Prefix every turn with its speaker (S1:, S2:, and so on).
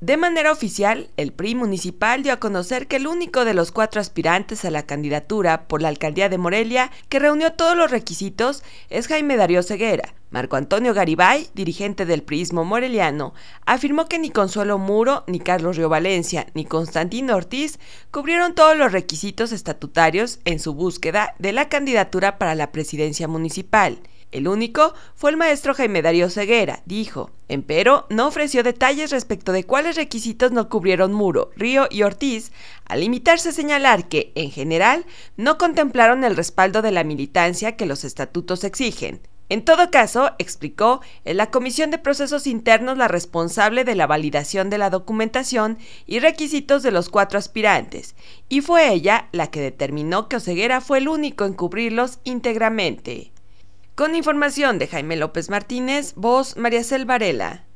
S1: De manera oficial, el PRI municipal dio a conocer que el único de los cuatro aspirantes a la candidatura por la alcaldía de Morelia que reunió todos los requisitos es Jaime Darío Ceguera. Marco Antonio Garibay, dirigente del PRIismo moreliano, afirmó que ni Consuelo Muro, ni Carlos Río Valencia, ni Constantino Ortiz cubrieron todos los requisitos estatutarios en su búsqueda de la candidatura para la presidencia municipal. El único fue el maestro Jaime Darío Ceguera, dijo. Empero, no ofreció detalles respecto de cuáles requisitos no cubrieron Muro, Río y Ortiz, al limitarse a señalar que, en general, no contemplaron el respaldo de la militancia que los estatutos exigen. En todo caso, explicó, en la Comisión de Procesos Internos la responsable de la validación de la documentación y requisitos de los cuatro aspirantes, y fue ella la que determinó que Oseguera fue el único en cubrirlos íntegramente. Con información de Jaime López Martínez, voz María Cel Varela.